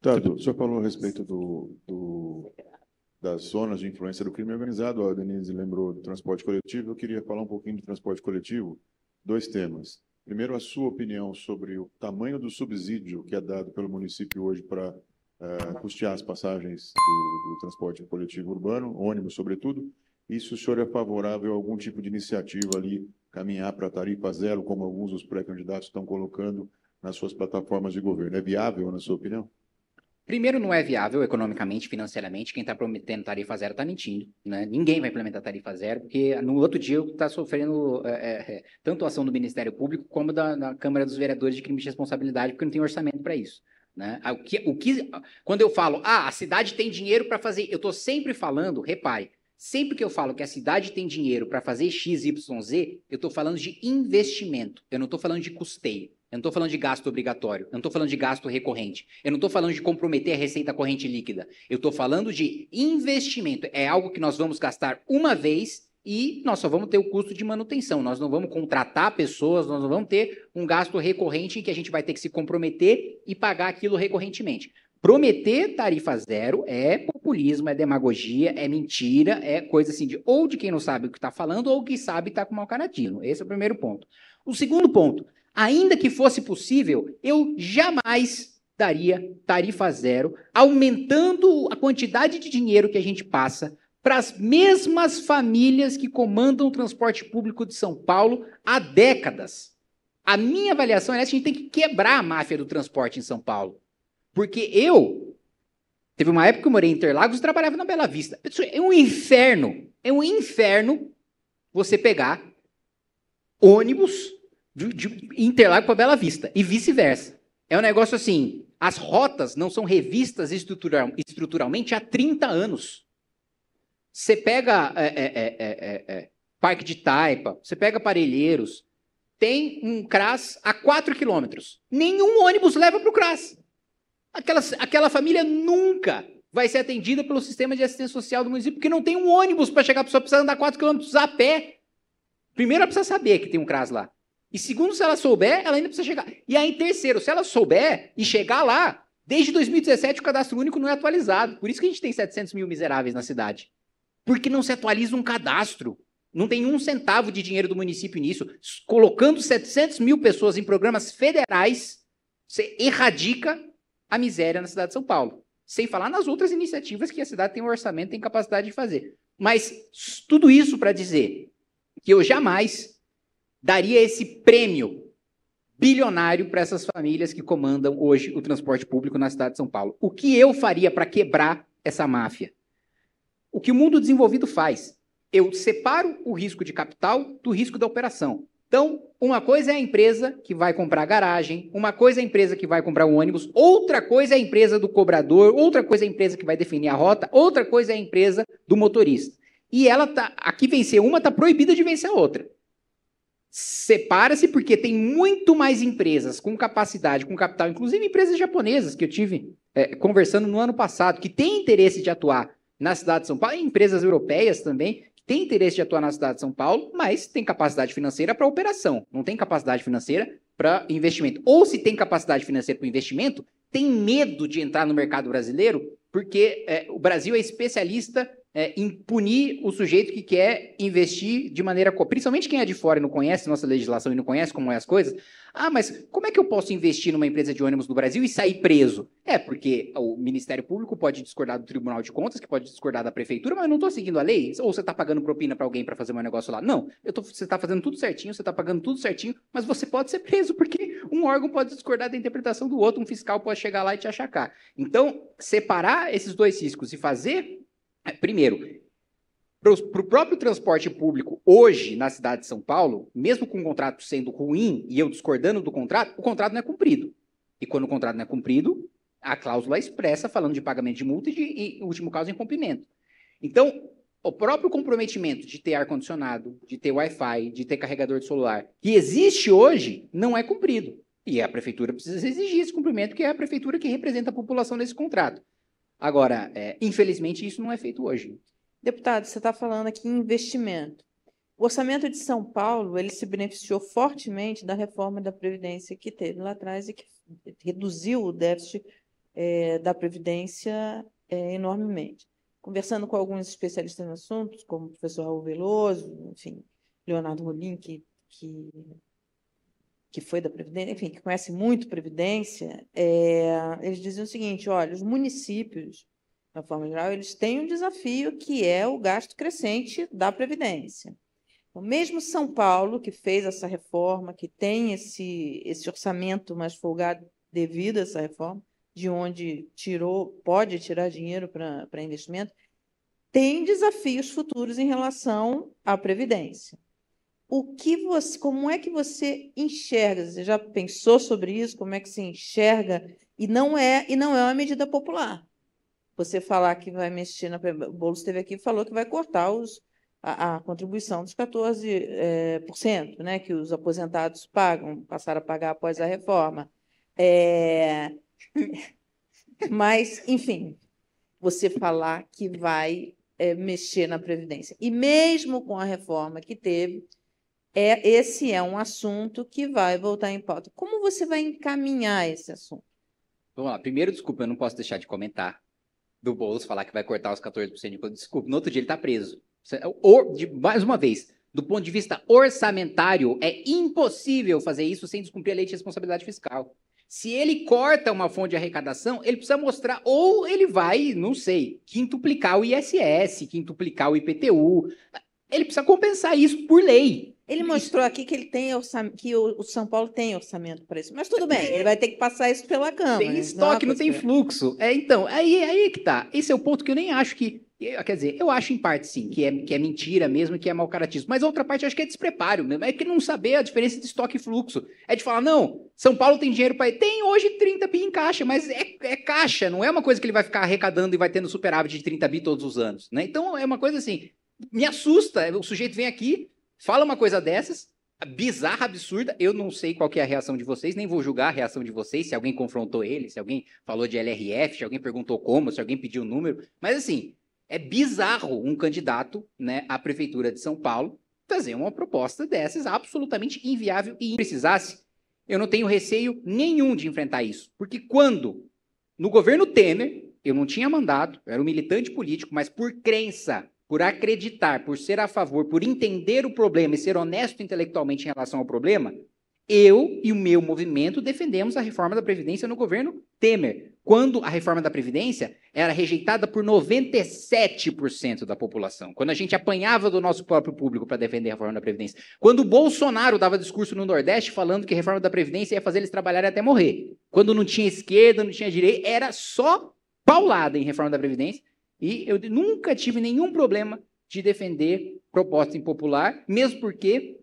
Tá, o senhor falou a respeito do, do, das zonas de influência do crime organizado, a Denise lembrou do transporte coletivo, eu queria falar um pouquinho do transporte coletivo, dois temas. Primeiro, a sua opinião sobre o tamanho do subsídio que é dado pelo município hoje para uh, custear as passagens do, do transporte coletivo urbano, ônibus sobretudo, e se o senhor é favorável a algum tipo de iniciativa ali, caminhar para tarifa zero, como alguns dos pré-candidatos estão colocando nas suas plataformas de governo. É viável, na sua opinião? Primeiro, não é viável economicamente, financeiramente. Quem está prometendo tarifa zero está mentindo. Né? Ninguém vai implementar tarifa zero, porque no outro dia está sofrendo é, é, é, tanto a ação do Ministério Público como da, da, Câmara dos Vereadores de Crime de Responsabilidade, porque não tem orçamento para isso. Né? Ah, o que, o que, quando eu falo, ah, a cidade tem dinheiro para fazer. Eu estou sempre falando, repare, sempre que eu falo que a cidade tem dinheiro para fazer XYZ, eu estou falando de investimento, eu não estou falando de custeio. Eu não estou falando de gasto obrigatório, eu não estou falando de gasto recorrente, eu não estou falando de comprometer a receita corrente líquida, eu estou falando de investimento. É algo que nós vamos gastar uma vez e nós só vamos ter o custo de manutenção. Nós não vamos contratar pessoas, nós não vamos ter um gasto recorrente em que a gente vai ter que se comprometer e pagar aquilo recorrentemente. Prometer tarifa zero é populismo, é demagogia, é mentira, é coisa assim de ou de quem não sabe o que está falando ou que sabe está com mau caratismo. Esse é o primeiro ponto. O segundo ponto, Ainda que fosse possível, eu jamais daria tarifa zero, aumentando a quantidade de dinheiro que a gente passa para as mesmas famílias que comandam o transporte público de São Paulo há décadas. A minha avaliação é que a gente tem que quebrar a máfia do transporte em São Paulo. Porque eu. Teve uma época que eu morei em Interlagos e trabalhava na Bela Vista. É um inferno. É um inferno você pegar ônibus de, interlago Interlagos para Bela Vista e vice-versa. É um negócio assim, as rotas não são revistas estrutural, estruturalmente há 30 anos. Você pega é, é, é, Parque de Taipa, você pega Parelheiros, tem um CRAS a 4 quilômetros. Nenhum ônibus leva para o CRAS. Aquela, aquela família nunca vai ser atendida pelo sistema de assistência social do município, porque não tem um ônibus para chegar, a pessoa precisa andar 4 quilômetros a pé. Primeiro ela precisa saber que tem um CRAS lá. E segundo, se ela souber, ela ainda precisa chegar. E aí, terceiro, se ela souber e chegar lá, desde 2017 o cadastro único não é atualizado. Por isso que a gente tem 700 mil miseráveis na cidade. Porque não se atualiza um cadastro. Não tem um centavo de dinheiro do município nisso. Colocando 700 mil pessoas em programas federais, você erradica a miséria na cidade de São Paulo. Sem falar nas outras iniciativas que a cidade tem um orçamento, tem capacidade de fazer. Mas tudo isso para dizer que eu jamais daria esse prêmio bilionário para essas famílias que comandam hoje o transporte público na cidade de São Paulo. O que eu faria para quebrar essa máfia? O que o mundo desenvolvido faz? Eu separo o risco de capital do risco da operação. Então, uma coisa é a empresa que vai comprar a garagem, uma coisa é a empresa que vai comprar o ônibus, outra coisa é a empresa do cobrador, outra coisa é a empresa que vai definir a rota, outra coisa é a empresa do motorista. E ela tá, aqui vencer uma está proibida de vencer a outra separa-se porque tem muito mais empresas com capacidade, com capital, inclusive empresas japonesas que eu tive é, conversando no ano passado, que têm interesse de atuar na cidade de São Paulo, e empresas europeias também, que têm interesse de atuar na cidade de São Paulo, mas tem capacidade financeira para operação, não tem capacidade financeira para investimento. Ou se tem capacidade financeira para investimento, tem medo de entrar no mercado brasileiro, porque é, o Brasil é especialista é, punir o sujeito que quer investir de maneira. Principalmente quem é de fora e não conhece nossa legislação e não conhece como é as coisas. Ah, mas como é que eu posso investir numa empresa de ônibus no Brasil e sair preso? É, porque o Ministério Público pode discordar do Tribunal de Contas, que pode discordar da Prefeitura, mas eu não estou seguindo a lei. Ou você está pagando propina para alguém para fazer meu negócio lá? Não, tô, você está fazendo tudo certinho, você está pagando tudo certinho, mas você pode ser preso, porque um órgão pode discordar da interpretação do outro, um fiscal pode chegar lá e te achacar. Então, separar esses dois riscos e fazer é, primeiro, para o próprio transporte público hoje na cidade de São Paulo, mesmo com o contrato sendo ruim e eu discordando do contrato, o contrato não é cumprido. E quando o contrato não é cumprido, a cláusula é expressa falando de pagamento de multa e, de, e último caso, incumprimento. Então, o próprio comprometimento de ter ar-condicionado, de ter Wi-Fi, de ter carregador de celular, que existe hoje, não é cumprido. E a prefeitura precisa exigir esse cumprimento, que é a prefeitura que representa a população nesse contrato. Agora, é, infelizmente, isso não é feito hoje. Deputado, você está falando aqui em investimento. O orçamento de São Paulo ele se beneficiou fortemente da reforma da Previdência que teve lá atrás e que reduziu o déficit é, da Previdência é, enormemente. Conversando com alguns especialistas no assunto, como o professor Raul Veloso, enfim, Leonardo Rolim, que, que que foi da Previdência, enfim, que conhece muito Previdência, é, eles diziam o seguinte: olha, os municípios, na forma geral, eles têm um desafio que é o gasto crescente da Previdência. O então, mesmo São Paulo, que fez essa reforma, que tem esse, esse orçamento mais folgado devido a essa reforma, de onde tirou, pode tirar dinheiro para investimento, tem desafios futuros em relação à Previdência o que você, como é que você enxerga? Você já pensou sobre isso? Como é que se enxerga? E não é, e não é uma medida popular. Você falar que vai mexer na o Boulos esteve aqui e falou que vai cortar os, a, a contribuição dos 14%, é, eh, por cento, né, que os aposentados pagam, passaram a pagar após a reforma. É... Mas, enfim, você falar que vai é, mexer na Previdência. E mesmo com a reforma que teve, é, esse é um assunto que vai voltar em pauta. Como você vai encaminhar esse assunto? Vamos lá. Primeiro, desculpa, eu não posso deixar de comentar do Boulos falar que vai cortar os 14% de Desculpa, no outro dia ele está preso. Ou, de, mais uma vez, do ponto de vista orçamentário, é impossível fazer isso sem descumprir a lei de responsabilidade fiscal. Se ele corta uma fonte de arrecadação, ele precisa mostrar, ou ele vai, não sei, quintuplicar o ISS, quintuplicar o IPTU. Ele precisa compensar isso por lei. Ele mostrou aqui que ele tem que o São Paulo tem orçamento para isso. Mas tudo bem, é. ele vai ter que passar isso pela Câmara. Tem né? é estoque, não, não tem fluxo. É, então, aí, aí é que tá. Esse é o ponto que eu nem acho que. Quer dizer, eu acho em parte sim, que é, que é mentira mesmo, que é mau caratismo. Mas a outra parte eu acho que é despreparo mesmo. É que não saber a diferença entre estoque e fluxo. É de falar, não, São Paulo tem dinheiro para. Tem hoje 30 bi em caixa, mas é, é, caixa, não é uma coisa que ele vai ficar arrecadando e vai tendo superávit de 30 bi todos os anos. Né? Então é uma coisa assim. Me assusta, o sujeito vem aqui, fala uma coisa dessas, bizarra, absurda. Eu não sei qual é a reação de vocês, nem vou julgar a reação de vocês, se alguém confrontou ele, se alguém falou de LRF, se alguém perguntou como, se alguém pediu o número. Mas assim, é bizarro um candidato né, à Prefeitura de São Paulo fazer uma proposta dessas absolutamente inviável e precisasse. Eu não tenho receio nenhum de enfrentar isso. Porque quando, no governo Temer, eu não tinha mandado, eu era um militante político, mas por crença por acreditar, por ser a favor, por entender o problema e ser honesto intelectualmente em relação ao problema, eu e o meu movimento defendemos a reforma da Previdência no governo Temer, quando a reforma da Previdência era rejeitada por 97% da população, quando a gente apanhava do nosso próprio público para defender a reforma da Previdência, quando o Bolsonaro dava discurso no Nordeste falando que a reforma da Previdência ia fazer eles trabalharem até morrer, quando não tinha esquerda, não tinha direita, era só paulada em reforma da Previdência, e eu nunca tive nenhum problema de defender proposta impopular, mesmo porque,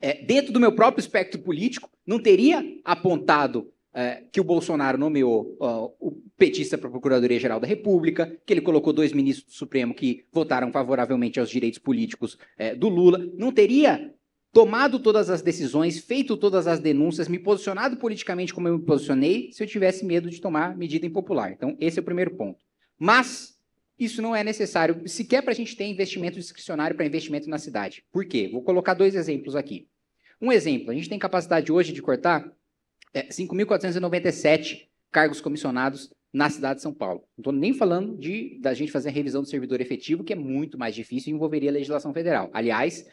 é, dentro do meu próprio espectro político, não teria apontado é, que o Bolsonaro nomeou o petista para a Procuradoria-Geral da República, que ele colocou dois ministros do Supremo que votaram favoravelmente aos direitos políticos é, do Lula, não teria tomado todas as decisões, feito todas as denúncias, me posicionado politicamente como eu me posicionei, se eu tivesse medo de tomar medida impopular. Então, esse é o primeiro ponto. Mas isso não é necessário sequer para a gente ter investimento discricionário para investimento na cidade. Por quê? Vou colocar dois exemplos aqui. Um exemplo, a gente tem capacidade hoje de cortar 5.497 é, cargos comissionados na cidade de São Paulo. Não estou nem falando de da gente fazer a revisão do servidor efetivo, que é muito mais difícil e envolveria a legislação federal. Aliás,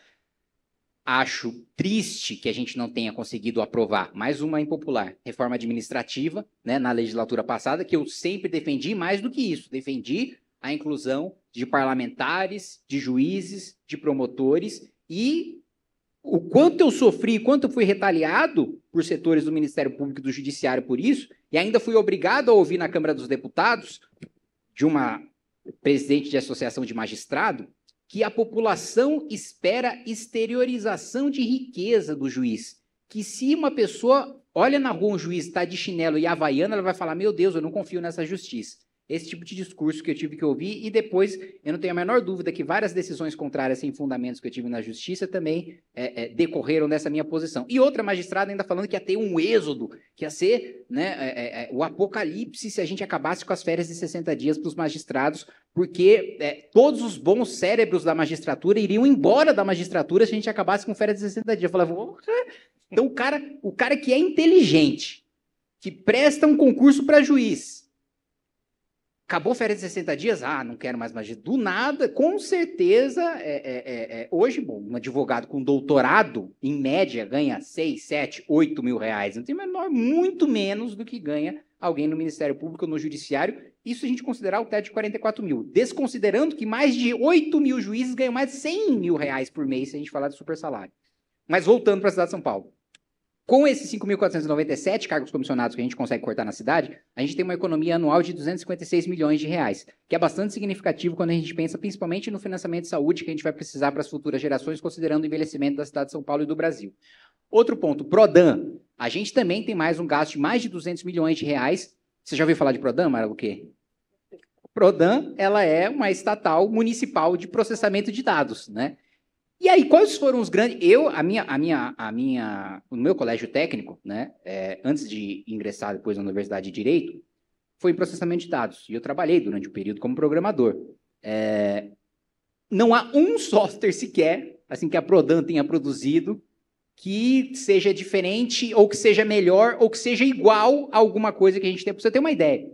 acho triste que a gente não tenha conseguido aprovar mais uma impopular reforma administrativa né, na legislatura passada, que eu sempre defendi mais do que isso. Defendi a inclusão de parlamentares, de juízes, de promotores e o quanto eu sofri, quanto fui retaliado por setores do Ministério Público e do Judiciário por isso, e ainda fui obrigado a ouvir na Câmara dos Deputados de uma presidente de associação de magistrado que a população espera exteriorização de riqueza do juiz, que se uma pessoa olha na rua um juiz está de chinelo e havaiana, ela vai falar: "Meu Deus, eu não confio nessa justiça" esse tipo de discurso que eu tive que ouvir, e depois eu não tenho a menor dúvida que várias decisões contrárias sem fundamentos que eu tive na justiça também é, é, decorreram dessa minha posição. E outra magistrada ainda falando que ia ter um êxodo, que ia ser né, é, é, é o apocalipse se a gente acabasse com as férias de 60 dias para os magistrados, porque é, todos os bons cérebros da magistratura iriam embora da magistratura se a gente acabasse com férias de 60 dias. Eu falava, então o cara, o cara que é inteligente, que presta um concurso para juiz Acabou férias de 60 dias? Ah, não quero mais magia. Do nada, com certeza, é, é, é, é, hoje, bom, um advogado com doutorado, em média, ganha 6, 7, 8 mil reais. Não tem menor, muito menos do que ganha alguém no Ministério Público ou no Judiciário. Isso a gente considerar o teto de 44 mil. Desconsiderando que mais de 8 mil juízes ganham mais de 100 mil reais por mês se a gente falar de super salário. Mas voltando para a cidade de São Paulo. Com esses 5.497 cargos comissionados que a gente consegue cortar na cidade, a gente tem uma economia anual de 256 milhões de reais, que é bastante significativo quando a gente pensa principalmente no financiamento de saúde que a gente vai precisar para as futuras gerações, considerando o envelhecimento da cidade de São Paulo e do Brasil. Outro ponto, Prodan. A gente também tem mais um gasto de mais de 200 milhões de reais. Você já ouviu falar de Prodan, Maraluque? Prodan, ela é uma estatal municipal de processamento de dados, né? E aí, quais foram os grandes. Eu, a minha, a minha, a minha, o meu colégio técnico, né, é, antes de ingressar depois na Universidade de Direito, foi em processamento de dados. E eu trabalhei durante o um período como programador. É, não há um software sequer, assim, que a Prodan tenha produzido, que seja diferente, ou que seja melhor, ou que seja igual a alguma coisa que a gente tem, para você ter uma ideia.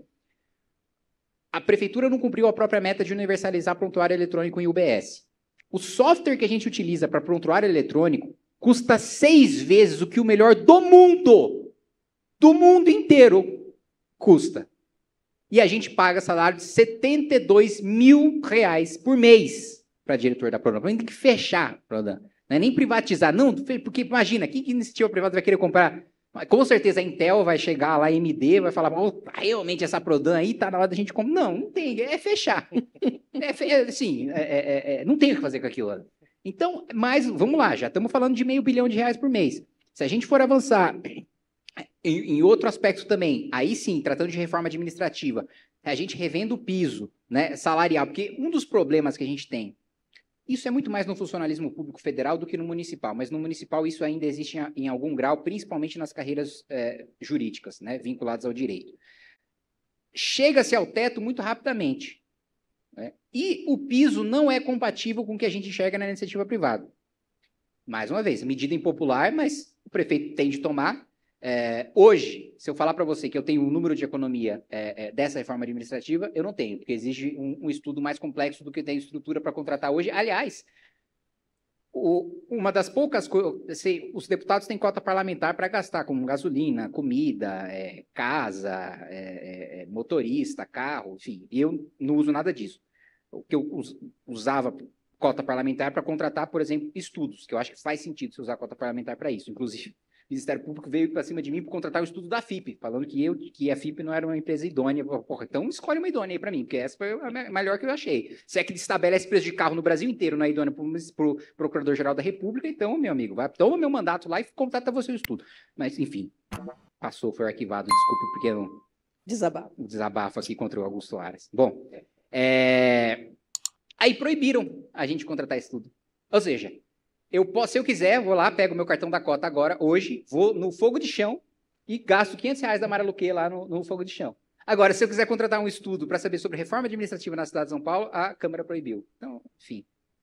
A prefeitura não cumpriu a própria meta de universalizar prontuário eletrônico em UBS. O software que a gente utiliza para prontuário eletrônico custa seis vezes o que o melhor do mundo, do mundo inteiro, custa. E a gente paga salário de 72 mil reais por mês para diretor da gente Tem que fechar a Não é nem privatizar, não, porque imagina, quem que iniciativa privada vai querer comprar com certeza a Intel vai chegar lá, a AMD vai falar, realmente essa Prodan aí tá na hora da gente comprar. Não, não tem, é fechar. é, fe... assim, é, é, é, é, não tem o que fazer com aquilo. Então, mas vamos lá, já estamos falando de meio bilhão de reais por mês. Se a gente for avançar em, em outro aspecto também, aí sim, tratando de reforma administrativa, a gente revendo o piso né, salarial, porque um dos problemas que a gente tem isso é muito mais no funcionalismo público federal do que no municipal, mas no municipal isso ainda existe em algum grau, principalmente nas carreiras eh, jurídicas, né, vinculadas ao direito. Chega-se ao teto muito rapidamente. Né, e o piso não é compatível com o que a gente enxerga na iniciativa privada. Mais uma vez, medida impopular, mas o prefeito tem de tomar é, hoje, se eu falar para você que eu tenho um número de economia é, é, dessa reforma administrativa, eu não tenho, porque exige um, um estudo mais complexo do que tem estrutura para contratar hoje. Aliás, o, uma das poucas coisas. Assim, os deputados têm cota parlamentar para gastar, como gasolina, comida, é, casa, é, é, motorista, carro, enfim. E eu não uso nada disso. O que eu us, usava cota parlamentar para contratar, por exemplo, estudos, que eu acho que faz sentido você usar cota parlamentar para isso, inclusive. Ministério Público veio para cima de mim para contratar o estudo da FIP, falando que eu que a FIP não era uma empresa idônea. Porra, então escolhe uma idônea aí para mim, porque essa foi a melhor que eu achei. Se é que estabelece preço de carro no Brasil inteiro não é idônea para o Procurador-Geral da República, então, meu amigo, vai, toma meu mandato lá e contrata você o estudo. Mas, enfim, passou, foi arquivado, desculpa o pequeno desabafo, desabafo aqui contra o Augusto Aras. Bom, é... aí proibiram a gente contratar estudo. Ou seja, eu posso, se eu quiser, vou lá, pego meu cartão da cota agora, hoje, vou no fogo de chão e gasto 500 reais da Maraluque lá no, no fogo de chão. Agora, se eu quiser contratar um estudo para saber sobre reforma administrativa na cidade de São Paulo, a Câmara proibiu. Então, enfim.